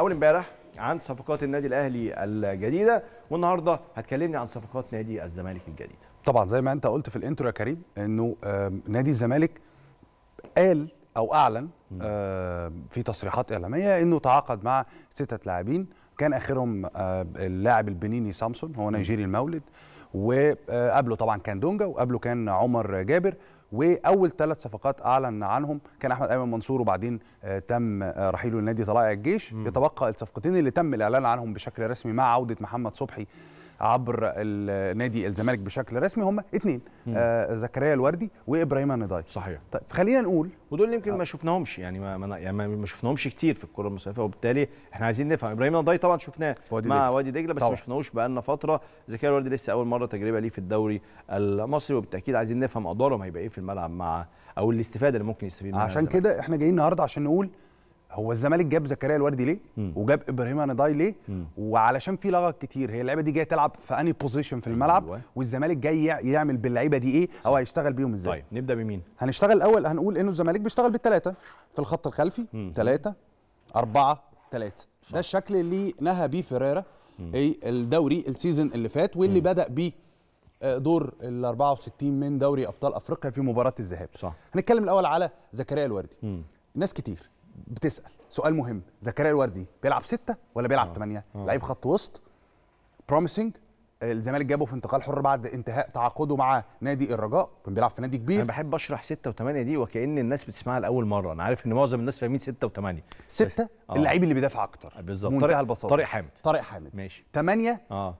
اول امبارح عن صفقات النادي الاهلي الجديده والنهارده هتكلمني عن صفقات نادي الزمالك الجديده طبعا زي ما انت قلت في الانترو يا كريم انه نادي الزمالك قال او اعلن في تصريحات اعلاميه انه تعاقد مع سته لاعبين كان اخرهم اللاعب البنيني سامسون هو نيجيري المولد وقبله طبعا كان دونجا وقبله كان عمر جابر واول ثلاث صفقات اعلن عنهم كان احمد ايمن منصور وبعدين آه، تم آه، رحيله لنادي طلائع الجيش يتبقى الصفقتين اللي تم الاعلان عنهم بشكل رسمي مع عوده محمد صبحي عبر النادي الزمالك بشكل رسمي هم اثنين آه زكريا الوردي وابراهيم النضاي صحيح طيب خلينا نقول ودول يمكن آه. ما شفناهمش يعني ما ما, يعني ما شفناهمش كتير في الكره المصريه وبالتالي احنا عايزين نفهم ابراهيم النضاي طبعا شفناه مع وادي دجله بس طبعا. ما شفناهوش بقالنا فتره زكريا الوردي لسه اول مره تجربه ليه في الدوري المصري وبالتاكيد عايزين نفهم ادوارهم هيبقى ايه في الملعب مع او الاستفاده اللي ممكن يستفيد منها عشان كده احنا جايين النهارده عشان نقول هو الزمالك جاب زكريا الوردي ليه مم. وجاب ابراهيم اناداي ليه مم. وعلشان في لغط كتير هي اللعيبه دي جايه تلعب في انهي بوزيشن في الملعب أيوة. والزمالك جاي يعمل باللعيبه دي ايه او هيشتغل بيهم ازاي طيب نبدا بمين هنشتغل الاول هنقول انه الزمالك بيشتغل بالثلاثه في الخط الخلفي ثلاثه أربعة ثلاثة ده الشكل اللي نهى بيه فيريرا ايه الدوري السيزون اللي فات واللي مم. بدا بيه آه، دور ال 64 من دوري ابطال افريقيا في مباراه الذهاب صح هنتكلم الاول على زكريا الوردي مم. ناس كتير بتسال سؤال مهم زكريا الوردي بيلعب سته ولا بيلعب ثمانيه؟ آه. آه. لعيب خط وسط بروميسنج الزمالك جابه في انتقال حر بعد انتهاء تعاقده مع نادي الرجاء كان بيلعب في نادي كبير انا بحب اشرح 6 و8 دي وكان الناس بتسمعها لاول مره انا عارف ان معظم الناس فاهمين 6 و8 6 اللعيب اللي بيدافع اكتر بالظبط منتهى البساطه طارق حامد طارق حامد ماشي 8 اه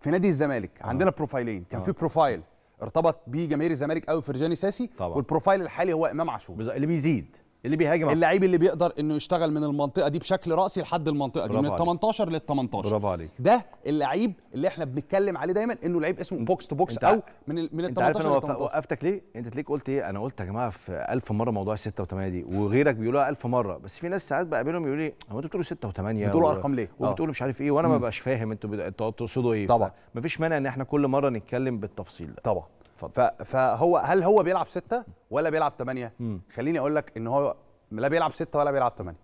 في نادي الزمالك آه. عندنا بروفايلين كان آه. في بروفايل ارتبط بيه جماهير الزمالك قوي فرجاني ساسي طبعا. والبروفايل الحالي هو امام عاشور اللي بيزيد اللي بيهاجم اللعيب اللي بيقدر انه يشتغل من المنطقه دي بشكل راسي لحد المنطقه دي من ال 18 لل 18 برافو عليك ده اللعيب اللي احنا بنتكلم عليه دايما انه لعيب اسمه بوكس تو بوكس او من ال من ال 18 انت عارف انا وقفتك ليه انت تليك قلت ايه انا قلت يا جماعه في 1000 مره موضوع ال 6 و8 دي وغيرك بيقولوها 1000 مره بس في ناس ساعات بقابلهم يقول لي هو انتوا بتقولوا 6 و8 بتقولوا ارقام ليه وبتقولوا آه. مش عارف ايه وانا ما بقاش فاهم انتوا بتقصدوا ايه طبعا مفيش مانع ان احنا كل مره نتكلم بالتفصيل ده طبعا اتفضل فهو هل هو بيلعب سته ولا بيلعب ثمانيه؟ خليني اقول لك ان هو لا بيلعب سته ولا بيلعب ثمانيه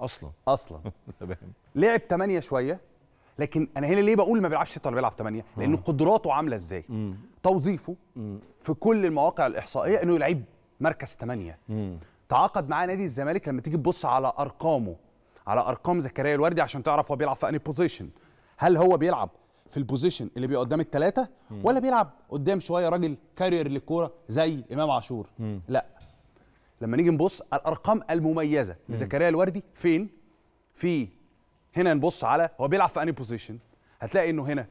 اصلا اصلا تمام لعب ثمانيه شويه لكن انا هنا ليه بقول ما بيلعبش سته ولا بيلعب ثمانيه؟ لان قدراته عامله ازاي؟ توظيفه في كل المواقع الاحصائيه انه يلعب مركز ثمانيه تعاقد معاه نادي الزمالك لما تيجي تبص على ارقامه على ارقام زكريا الوردي عشان تعرف هو بيلعب في انهي بوزيشن هل هو بيلعب في البوزيشن اللي بيبقى قدام الثلاثه ولا بيلعب قدام شويه راجل كارير للكوره زي امام عاشور لا لما نيجي نبص على الارقام المميزه لزكريا الوردي فين في هنا نبص على هو بيلعب في انهي بوزيشن هتلاقي انه هنا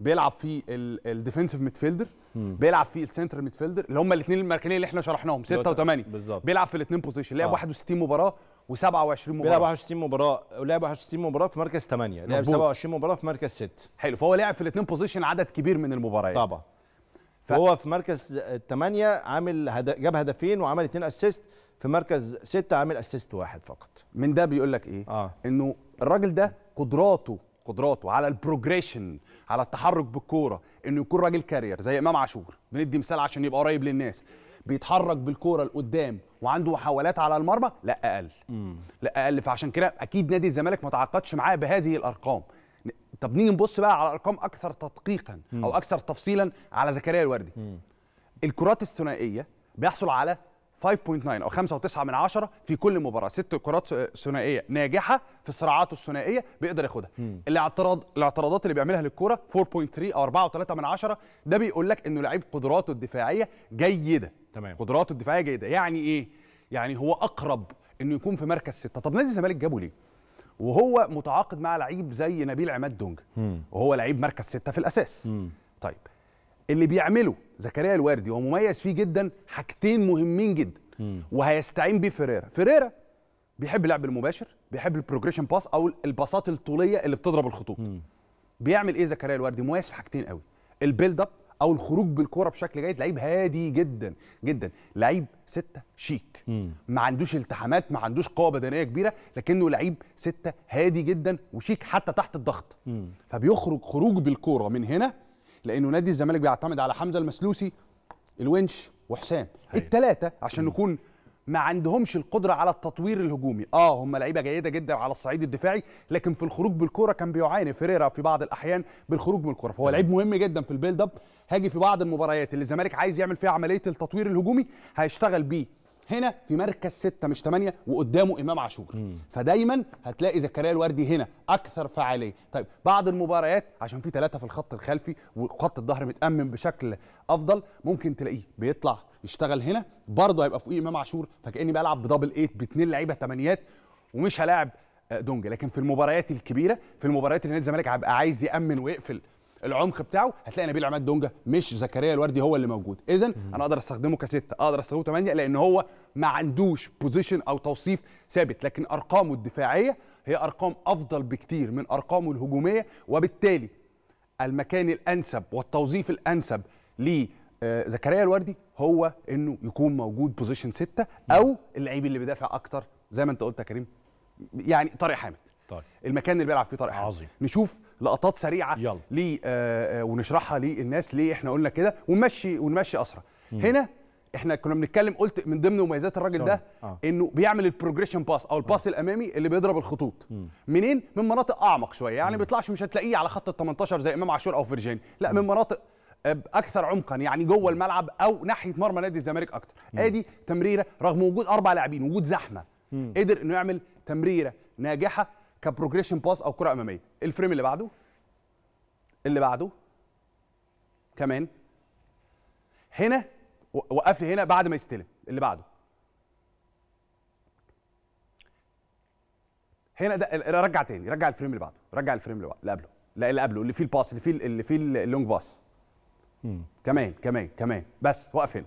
بيلعب في الديفنسيف ميدفيلدر بيلعب في السنتر ميدفيلدر اللي هم الاثنين المركزين اللي احنا شرحناهم 6 و8 بالظبط بيلعب في الاثنين بوزيشن لعب آه. 61 مباراه و27 مباراه لعب 61 مباراه ولعب 61 مباراه في مركز 8 لعب 27 مباراه في مركز 6 حلو فهو لعب في الاثنين بوزيشن عدد كبير من المباريات طبعا ف... هو في مركز 8 عامل هد... جاب هدفين وعمل اثنين اسيست في مركز 6 عامل اسيست واحد فقط من ده بيقول لك ايه آه. انه الراجل ده قدراته قدراته على البروجريشن على التحرك بالكوره انه يكون راجل كارير زي امام عاشور بندي مثال عشان يبقى قريب للناس بيتحرك بالكوره لقدام وعنده محاولات على المرمى لا اقل مم. لا اقل فعشان كده اكيد نادي الزمالك ما تعاقدش معاه بهذه الارقام طب نيجي نبص بقى على ارقام اكثر تدقيقا او اكثر تفصيلا على زكريا الوردي مم. الكرات الثنائيه بيحصل على 5.9 او 5.9 من 10 في كل مباراه ست كرات ثنائيه ناجحه في صراعاته الثنائيه بيقدر ياخدها الاعتراض الاعتراضات اللي بيعملها للكوره 4.3 او 4.3 من عشرة ده بيقول لك انه لعيب قدراته الدفاعيه جيده تمام قدراته الدفاعيه جيده يعني ايه يعني هو اقرب انه يكون في مركز سته طب نادي الزمالك جابه ليه وهو متعاقد مع لعيب زي نبيل عماد دونج وهو لعيب مركز سته في الاساس مم. طيب اللي بيعمله زكريا الوردي ومميز فيه جدا حاجتين مهمين جدا وهيستعين بيه فيريرا فيريرا بيحب اللعب المباشر بيحب البروجريشن باس او الباصات الطوليه اللي بتضرب الخطوط م. بيعمل ايه زكريا الوردي مميز في حاجتين قوي البيلد اب او الخروج بالكوره بشكل جيد لعيب هادي جدا جدا لعيب ستة شيك م. ما عندوش التحامات ما عندوش قوه بدنيه كبيره لكنه لعيب ستة هادي جدا وشيك حتى تحت الضغط م. فبيخرج خروج بالكوره من هنا لانه نادي الزمالك بيعتمد على حمزه المسلوسي الونش وحسام أيوة. الثلاثه عشان نكون ما عندهمش القدره على التطوير الهجومي اه هم لعيبه جيده جدا على الصعيد الدفاعي لكن في الخروج بالكره كان بيعاني فيريرا في بعض الاحيان بالخروج من الكره فهو لعيب مهم جدا في البيلد اب هاجي في بعض المباريات اللي الزمالك عايز يعمل فيها عمليه التطوير الهجومي هيشتغل بيه هنا في مركز ستة مش ثمانية وقدامه إمام عاشور فدايما هتلاقي زكريا الوردي هنا أكثر فعالية طيب بعض المباريات عشان في ثلاثة في الخط الخلفي وخط الظهر متأمن بشكل أفضل ممكن تلاقيه بيطلع يشتغل هنا برضه هيبقى فوقيه إمام عاشور فكأني بلعب بدبل إيت باتنين لعيبة ثمانيات ومش هلاعب آه، دونج لكن في المباريات الكبيره في المباريات اللي نادي الزمالك هيبقى عايز يامن ويقفل العمق بتاعه هتلاقي نبيل عماد دونجا مش زكريا الوردي هو اللي موجود اذا انا اقدر استخدمه كسته اقدر استخدمه ثمانيه لان هو ما عندوش بوزيشن او توصيف ثابت لكن ارقامه الدفاعيه هي ارقام افضل بكتير من ارقامه الهجوميه وبالتالي المكان الانسب والتوظيف الانسب لزكريا آه، زكريا الوردي هو انه يكون موجود بوزيشن سته او اللعيب اللي بيدافع اكتر زي ما انت قلت يا كريم يعني طارق حامد طيب. المكان اللي بيلعب فيه طارق حامد عظيم نشوف لقطات سريعه يلا. ليه آه،, آه ونشرحها للناس ليه احنا قلنا كده ونمشي ونمشي اسرع هنا احنا كنا بنتكلم قلت من ضمن مميزات الراجل ده آه. انه بيعمل البروجريشن باس او الباس آه. الامامي اللي بيضرب الخطوط مم. منين من مناطق اعمق شويه يعني ما بيطلعش مش هتلاقيه على خط ال 18 زي امام عاشور او فرجاني لا مم. من مناطق آه، اكثر عمقا يعني جوه الملعب او ناحيه مرمى نادي الزمالك اكتر مم. ادي تمريره رغم وجود اربع لاعبين وجود زحمه مم. قدر انه يعمل تمريره ناجحه كبروجريشن باس او كره اماميه الفريم اللي بعده اللي بعده كمان هنا وقف لي هنا بعد ما يستلم اللي بعده هنا ده رجع تاني رجع الفريم اللي بعده رجع الفريم اللي بعده اللي قبله لا اللي قبله اللي فيه الباس اللي فيه اللي فيه اللونج باس كمان كمان كمان بس وقف هنا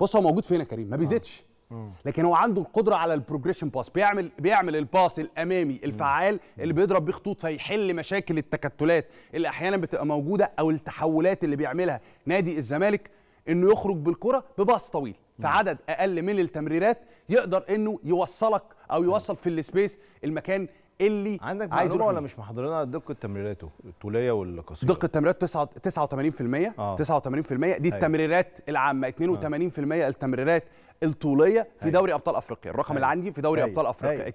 بص هو موجود فين يا كريم ما بيزيدش آه. لكن هو عنده القدره على البروجريشن باس بيعمل بيعمل الباس الامامي الفعال اللي بيضرب بيه خطوط فيحل مشاكل التكتلات اللي احيانا بتبقى موجوده او التحولات اللي بيعملها نادي الزمالك انه يخرج بالكره بباص طويل في عدد اقل من التمريرات يقدر انه يوصلك او يوصل في السبيس المكان اللي عندك عايز معلومه ولا مش محضرينها دقه تمريراته الطوليه والقصيره دقه تمريراته 89 آه. 89% دي أيوة. التمريرات العامه 82% آه. التمريرات الطوليه في أيوة. دوري ابطال افريقيا الرقم اللي أيوة. عندي في دوري هي. ابطال افريقيا هي.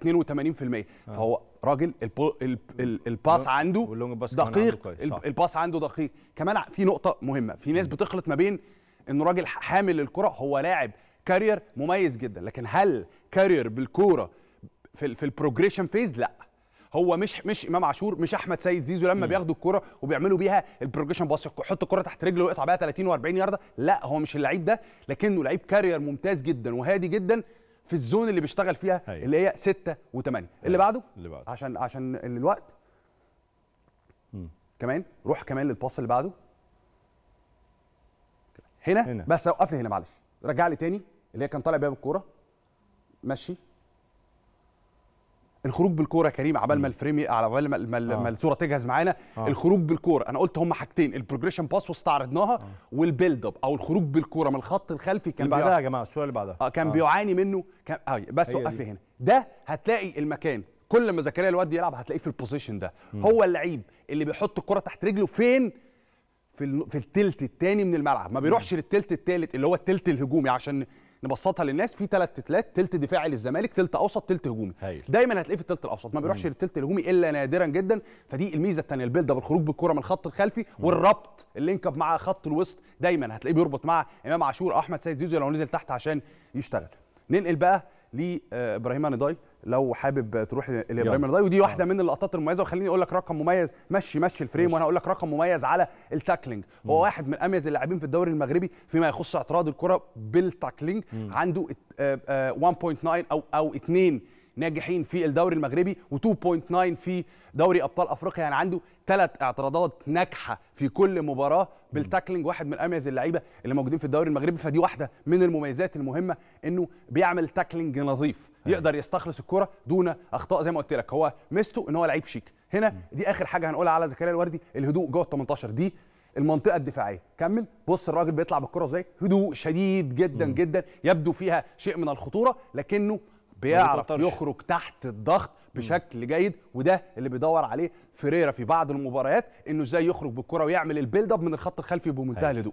82% آه. فهو راجل البو... الباس عنده دقيق عنده الباس عنده دقيق كمان في نقطه مهمه في ناس بتخلط ما بين انه راجل حامل الكره هو لاعب كارير مميز جدا لكن هل كارير بالكوره في, في البروجريشن فيز لا هو مش مش امام عاشور مش احمد سيد زيزو لما بياخدوا الكره وبيعملوا بيها البروجيشن باص يحط الكره تحت رجله ويقطع بيها 30 و40 يارده لا هو مش اللعيب ده لكنه لعيب كارير ممتاز جدا وهادي جدا في الزون اللي بيشتغل فيها هي. أيوة. اللي هي 6 و8 اللي أيوة. بعده اللي بعده عشان عشان الوقت م. كمان روح كمان للباص اللي بعده هنا, هنا. بس وقفني هنا معلش رجع لي تاني اللي هي كان طالع بيها بالكوره ماشي الخروج بالكوره كريم عبال ما الفريم على بال آه. ما الصوره تجهز معانا آه. الخروج بالكوره انا قلت هم حاجتين البروجريشن باس واستعرضناها آه. والبيلد اب او الخروج بالكوره من الخط الخلفي كان اللي بعدها يا جماعه السؤال اللي بعدها آه كان آه. بيعاني منه كان آه بس وقف لي هنا ده هتلاقي المكان كل ما زكريا الواد يلعب هتلاقيه في البوزيشن ده مم. هو اللعيب اللي بيحط الكره تحت رجله فين في في التلت الثاني من الملعب ما بيروحش للتلت الثالث اللي هو التلت الهجومي عشان نبسطها للناس في ثلاث تتلات تلت دفاعي للزمالك تلت اوسط تلت هجومي هيل. دايما هتلاقيه في التلت الاوسط ما بيروحش للتلت الهجومي الا نادرا جدا فدي الميزه الثانيه البيلد اب الخروج بالكره من الخط الخلفي مم. والربط اللينك اب مع خط الوسط دايما هتلاقيه بيربط مع امام عاشور او احمد سيد زيزو لو نزل تحت عشان يشتغل ننقل بقى لابراهيم نضاي لو حابب تروح لابراهيم نضاي ودي واحده آه. من اللقطات المميزه وخليني اقول لك رقم مميز مشي مشي الفريم مش. وانا اقول لك رقم مميز على التاكلينج هو واحد من اميز اللاعبين في الدوري المغربي فيما يخص اعتراض الكره بالتاكلينج عنده 1.9 آه، آه، او او 2 ناجحين في الدوري المغربي و2.9 في دوري ابطال افريقيا يعني عنده ثلاث اعتراضات ناجحه في كل مباراه بالتاكلينج واحد من اميز اللعيبه اللي موجودين في الدوري المغربي فدي واحده من المميزات المهمه انه بيعمل تاكلينج نظيف أيوة. يقدر يستخلص الكره دون اخطاء زي ما قلت لك هو ميزته ان هو لعيب شيك هنا دي اخر حاجه هنقولها على زكريا الوردي الهدوء جوه ال 18 دي المنطقه الدفاعيه كمل بص الراجل بيطلع بالكره ازاي هدوء شديد جدا جدا يبدو فيها شيء من الخطوره لكنه بيعرف يخرج تحت الضغط بشكل جيد وده اللي بيدور عليه فيريرا في بعض المباريات انه ازاي يخرج بالكره ويعمل البيلد اب من الخط الخلفي بمنتهى أيوة. الهدوء